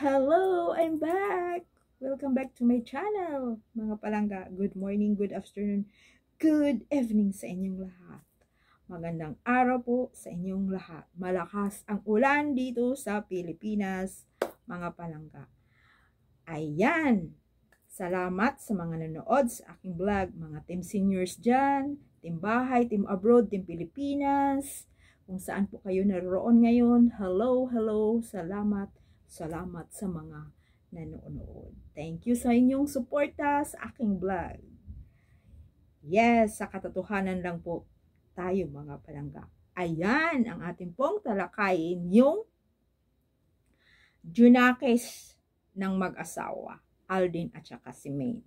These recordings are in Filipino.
Hello! I'm back! Welcome back to my channel, mga palangga. Good morning, good afternoon, good evening sa inyong lahat. Magandang araw po sa inyong lahat. Malakas ang ulan dito sa Pilipinas, mga palangga. Ayan! Salamat sa mga nanood sa aking vlog, mga team seniors dyan, team bahay, team abroad, team Pilipinas, kung saan po kayo naroon ngayon. Hello, hello, salamat Salamat sa mga nanonood. Thank you sa inyong suporta sa aking vlog. Yes, sa katotohanan lang po tayo mga palangga. Ayan ang ating pong talakayin yung Junakes ng mag-asawa, Aldin at saka si Maine.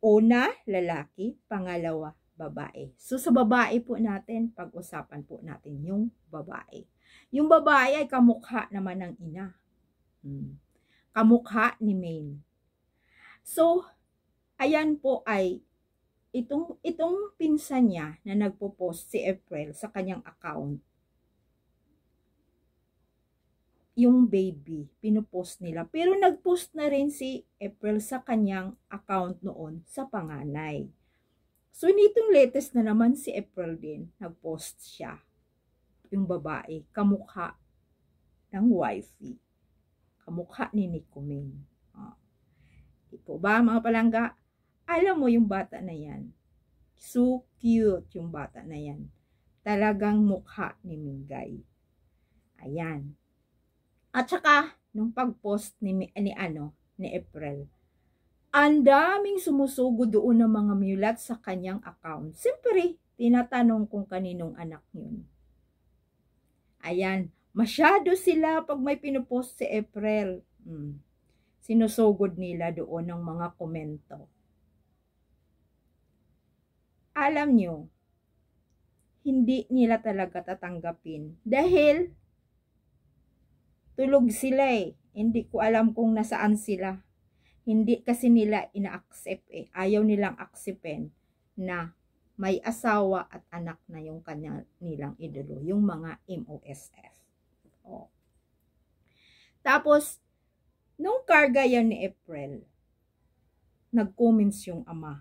Una, lalaki. Pangalawa, babae. So sa babae po natin, pag-usapan po natin yung babae. Yung babae ay kamukha naman ng ina. Hmm. Kamukha ni Maine. So, ayan po ay itong, itong pinsan niya na nagpo-post si April sa kanyang account. Yung baby, pinopost nila. Pero nagpost na rin si April sa kanyang account noon sa panganay. So, nitong latest na naman si April din, nagpost siya yung babae, kamukha ng wifey. Kamukha ni Nicomaine. Oh. Ah. Ito ba mga palangga? Alam mo yung bata na yan. So cute yung bata na yan. Talagang mukha ni Mingay. Ayan. At saka, nung pag-post ni, ni ano, ni April, ang daming sumusugo doon ng mga mulat sa kanyang account. Siyempre, tinatanong kung kaninong anak yun. Ayan, masyado sila pag may pinupost si April. Hmm. Sinusugod nila doon ng mga komento. Alam nyo, hindi nila talaga tatanggapin. Dahil, tulog sila eh. Hindi ko alam kung nasaan sila. Hindi kasi nila ina-accept eh. Ayaw nilang acceptin na may asawa at anak na yung kanya nilang idolo, yung mga MOSF. O. Tapos, nung karga yan ni April, nag-comments yung ama,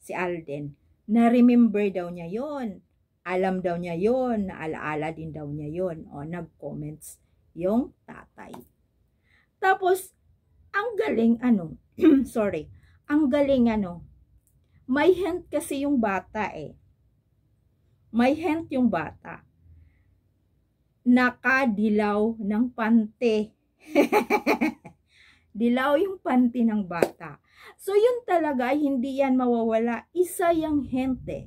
si Alden, na-remember daw niya yon alam daw niya yon naalaala din daw niya yon o nag-comments yung tatay. Tapos, ang galing ano, sorry, ang galing ano, may hent kasi yung bata eh. May hent yung bata. Nakadilaw ng pante. Dilaw yung panty ng bata. So yun talaga, hindi yan mawawala. Isa yung hente. Eh.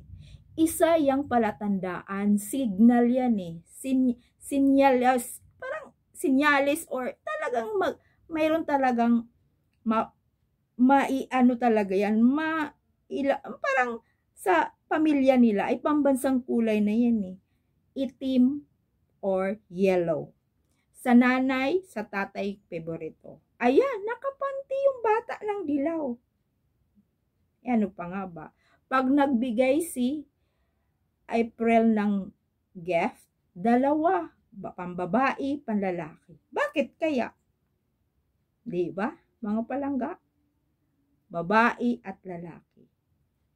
Isa yung palatandaan. Signal yan eh. Sin sinyalis. Parang sinyalis or talagang mag, mayroon talagang ma, maiano talaga yan. Ma, ila, parang sa pamilya nila ay pambansang kulay na yan eh. Itim or yellow. Sa nanay, sa tatay, paborito. Ayan, nakapanti yung bata ng dilaw. Eh, ano pa nga ba? Pag nagbigay si April ng gift, dalawa, pambabae, panlalaki. Bakit kaya? Di ba? Mga palangga, babae at lalaki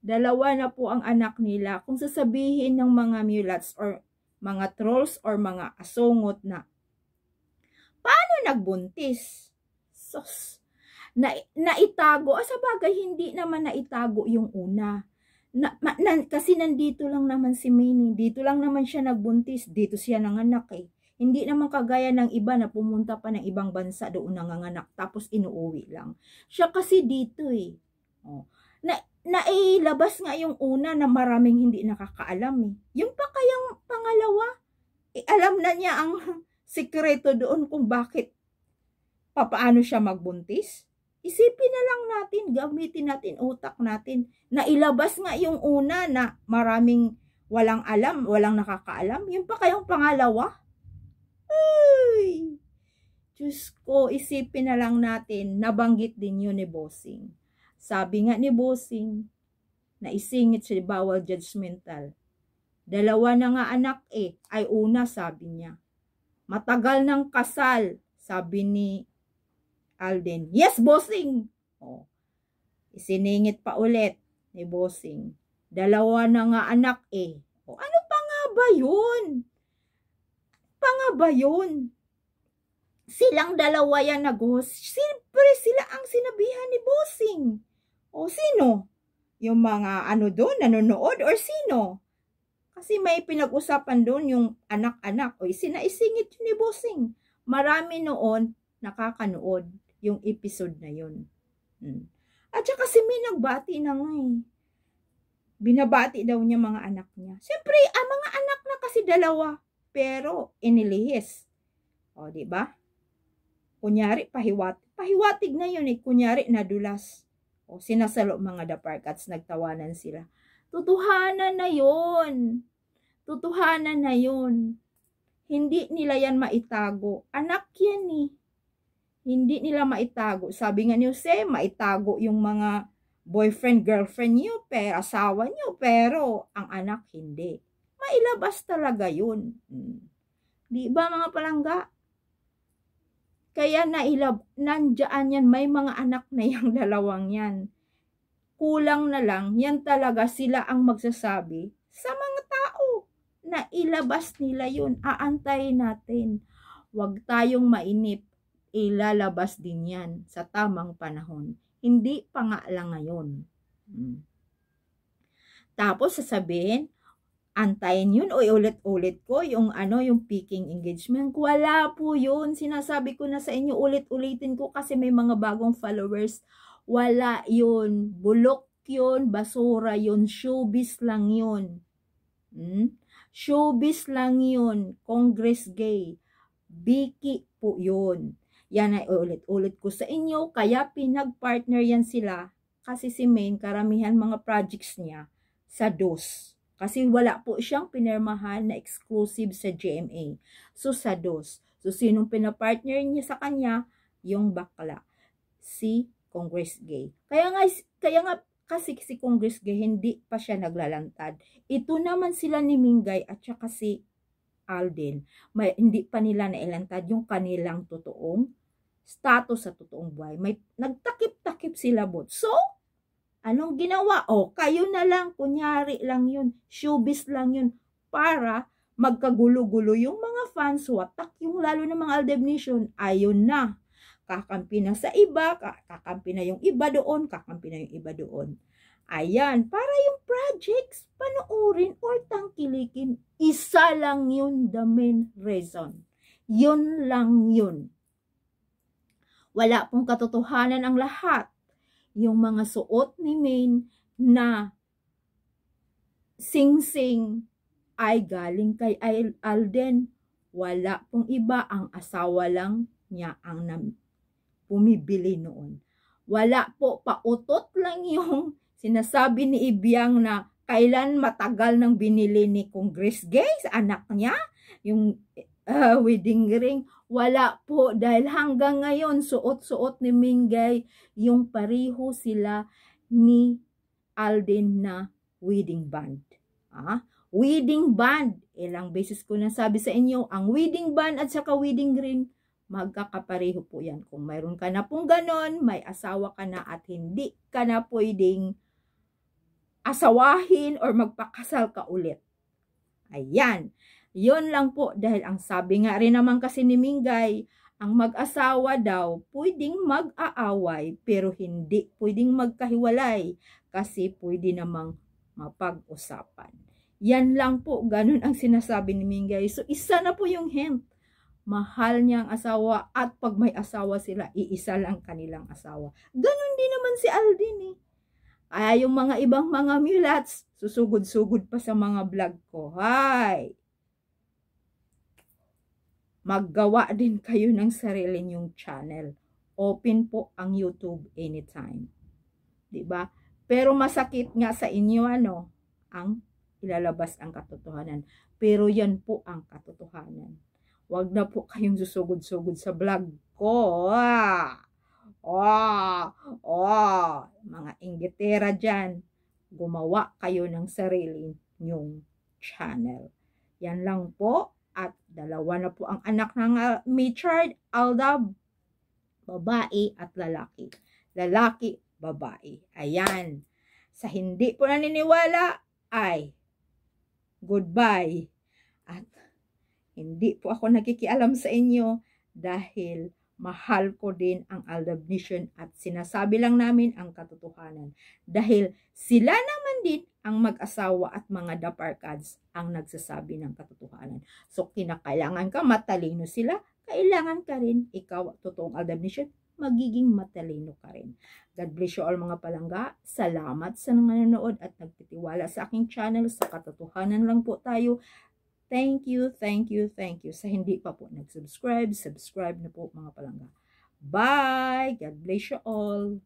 dalawa na po ang anak nila kung sasabihin ng mga mulats or mga trolls or mga asungot na paano nagbuntis? Sos! Na, naitago. Ah, sa bagay, hindi naman naitago yung una. Na, ma, na, kasi nandito lang naman si Minnie. Dito lang naman siya nagbuntis. Dito siya nanganak eh. Hindi naman kagaya ng iba na pumunta pa ng ibang bansa doon nanganganak tapos inuuwi lang. Siya kasi dito eh. Oh nailabas nga yung una na maraming hindi nakakaalam eh. Yung pa kayang pangalawa, eh, alam na niya ang sikreto doon kung bakit papaano siya magbuntis. Isipin na lang natin, gamitin natin utak natin. Nailabas nga yung una na maraming walang alam, walang nakakaalam. Yung pa kayang pangalawa. Uy! Diyos ko, isipin na lang natin, nabanggit din yun ni Bossing sabi nga ni Bossing, naisingit si bawal judgmental. Dalawa na nga anak eh, ay una sabi niya. Matagal ng kasal, sabi ni Alden. Yes, bossing! Oh. Isiningit pa ulit ni bossing. Dalawa na nga anak eh. O, oh, ano pa nga ba yun? Pa nga ba yun? Silang dalawa yan na host Siyempre sila ang sinabihan ni bossing o sino? Yung mga ano doon, nanonood or sino? Kasi may pinag-usapan doon yung anak-anak. O sinaisingit yun ni Bossing. Marami noon nakakanood yung episode na yun. Hmm. At saka si Min nagbati na nga eh. Binabati daw niya mga anak niya. Siyempre, ang mga anak na kasi dalawa. Pero, inilihis. O, ba? Diba? Kunyari, pahiwat. Pahiwatig na yun eh. Kunyari, nadulas. O sinasalo mga daparkats, nagtawanan sila. Tutuhanan na yon. Tutuhanan na yon. Hindi nila yan maitago. Anak yan eh. Hindi nila maitago. Sabi nga ni Jose, maitago yung mga boyfriend, girlfriend niyo, pero asawa niyo, pero ang anak hindi. Mailabas talaga yun. Hmm. Di ba mga palangga? Kaya nailab, nandyan yan, may mga anak na yung dalawang yan. Kulang na lang, yan talaga sila ang magsasabi sa mga tao na ilabas nila yun. Aantayin natin. Huwag tayong mainip. Ilalabas din yan sa tamang panahon. Hindi pa nga lang ngayon. Hmm. Tapos sasabihin, antayin yun o ulit-ulit ko yung ano yung picking engagement ko wala po yun sinasabi ko na sa inyo ulit-ulitin ko kasi may mga bagong followers wala yun bulok yun basura yun showbiz lang yun hmm? showbiz lang yun congress gay biki po yun yan ay ulit-ulit ko sa inyo kaya pinagpartner yan sila kasi si main karamihan mga projects niya sa DOS kasi wala po siyang pinirmahan na exclusive sa GMA. So sa DOS. So sinong pinapartner niya sa kanya? Yung bakla. Si Congress Gay. Kaya nga, kaya nga kasi si Congress Gay hindi pa siya naglalantad. Ito naman sila ni Mingay at saka si Alden. May, hindi pa nila nailantad yung kanilang totoong status sa totoong buhay. May nagtakip-takip sila bot. So, Anong ginawa? O, kayo na lang, kunyari lang yun, showbiz lang yun, para magkagulo-gulo yung mga fans, watak yung lalo ng mga Aldeb Nation, ayun na. Kakampi na sa iba, kakampi na yung iba doon, kakampi na yung iba doon. Ayan, para yung projects, panoorin or tangkilikin, isa lang yun the main reason. Yun lang yun. Wala pong katotohanan ang lahat yung mga suot ni Maine na singsing -sing ay galing kay Alden. Wala pong iba, ang asawa lang niya ang pumibili noon. Wala po, pautot lang yung sinasabi ni Ibiang na kailan matagal nang binili ni Congress Gays, anak niya, yung uh, wedding ring. Wala po dahil hanggang ngayon suot-suot ni Mingay yung pariho sila ni Alden na wedding band. Ah, wedding band. Ilang beses ko na sabi sa inyo, ang wedding band at saka wedding ring, magkakapareho po yan. Kung mayroon ka na pong ganon, may asawa ka na at hindi ka na pwedeng asawahin or magpakasal ka ulit. Ayan. Yon lang po dahil ang sabi nga rin naman kasi ni Mingay, ang mag-asawa daw pwedeng mag-aaway pero hindi pwedeng magkahiwalay kasi pwede namang mapag-usapan. Yan lang po, ganun ang sinasabi ni Mingay. So isa na po yung hint. Mahal niya ang asawa at pag may asawa sila, iisa lang kanilang asawa. Ganun din naman si Aldin eh. Ay, yung mga ibang mga mulats, susugod-sugod pa sa mga vlog ko. Hi! maggawa din kayo ng sarili niyong channel. Open po ang YouTube anytime. 'Di ba? Pero masakit nga sa inyo ano, ang ilalabas ang katotohanan. Pero yan po ang katotohanan. Huwag na po kayong susugod-sugod sa vlog ko. Ah! Oh, oh, mga inggitera dyan, gumawa kayo ng sarili nyong channel. Yan lang po. Dalawa na po ang anak ng uh, Mitchard, Alda, babae at lalaki. Lalaki, babae. Ayan. Sa hindi po naniniwala, ay goodbye. At hindi po ako nakikialam sa inyo dahil mahal ko din ang Aldab at sinasabi lang namin ang katotohanan dahil sila naman din ang mag-asawa at mga daparkads ang nagsasabi ng katotohanan. So kinakailangan ka matalino sila, kailangan ka rin ikaw totoong Aldab magiging matalino ka rin. God bless you all mga palangga. Salamat sa nanonood at nagtitiwala sa aking channel. Sa katotohanan lang po tayo. Thank you, thank you, thank you. Sa hindi pa po nag-subscribe, subscribe na po mga palangga. Bye! God bless you all!